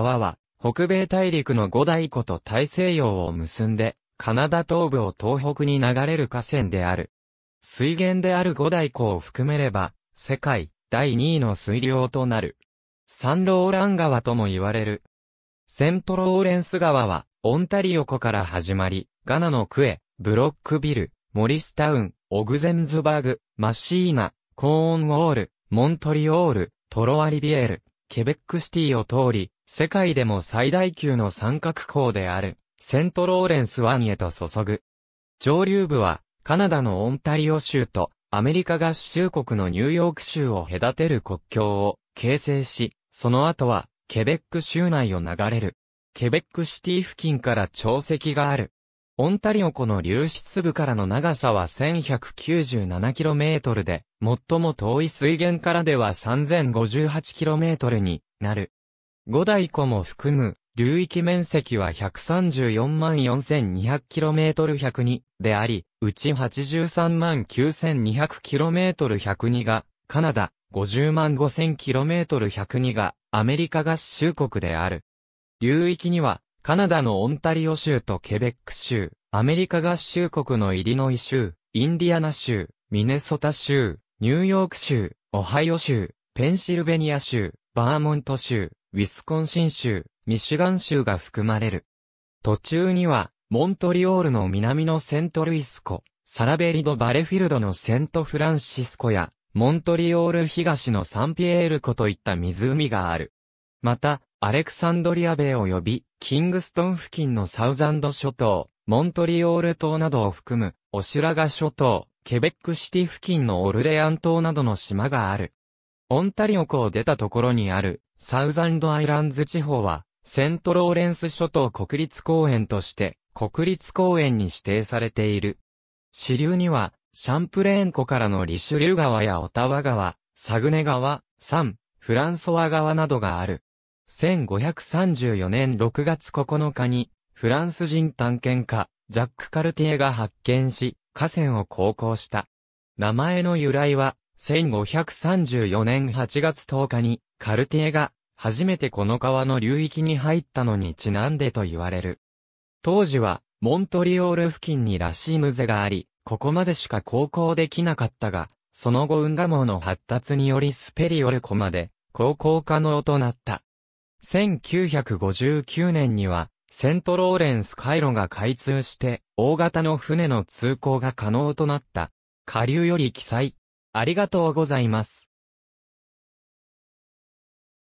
川は、北米大陸の五大湖と大西洋を結んで、カナダ東部を東北に流れる河川である。水源である五大湖を含めれば、世界第2位の水量となる。サンローラン川とも言われる。セントローレンス川は、オンタリオ湖から始まり、ガナのクエ、ブロックビル、モリスタウン、オグゼンズバーグ、マシーナ、コーンウォール、モントリオール、トロアリビエール、ケベックシティを通り、世界でも最大級の三角港である、セントローレンス湾へと注ぐ。上流部は、カナダのオンタリオ州と、アメリカ合衆国のニューヨーク州を隔てる国境を形成し、その後は、ケベック州内を流れる。ケベックシティ付近から潮汐がある。オンタリオ湖の流出部からの長さは 1197km で、最も遠い水源からでは 3058km になる。五大湖も含む、流域面積は134万 4200km102 であり、うち83万 9200km102 が、カナダ、50万 5000km102 が、アメリカ合衆国である。流域には、カナダのオンタリオ州とケベック州、アメリカ合衆国のイリノイ州、インディアナ州、ミネソタ州、ニューヨーク州、オハイオ州、ペンシルベニア州、バーモント州、ウィスコンシン州、ミシガン州が含まれる。途中には、モントリオールの南のセントルイス湖、サラベリド・バレフィルドのセントフランシスコや、モントリオール東のサンピエール湖といった湖がある。また、アレクサンドリア米及び、キングストン付近のサウザンド諸島、モントリオール島などを含む、オシュラガ諸島、ケベックシティ付近のオルレアン島などの島がある。オンタリオ湖を出たところにある、サウザンドアイランズ地方は、セントローレンス諸島国立公園として、国立公園に指定されている。支流には、シャンプレーン湖からのリシュリュ川やオタワ川、サグネ川、サン、フランソワ川などがある。1534年6月9日に、フランス人探検家、ジャック・カルティエが発見し、河川を航行した。名前の由来は、1534年8月10日に、カルティエが、初めてこの川の流域に入ったのにちなんでと言われる。当時は、モントリオール付近にラシーヌゼがあり、ここまでしか航行できなかったが、その後運河網の発達によりスペリオル湖まで航行可能となった。1959年には、セントローレンス回路が開通して、大型の船の通行が可能となった。下流より記載、ありがとうございます。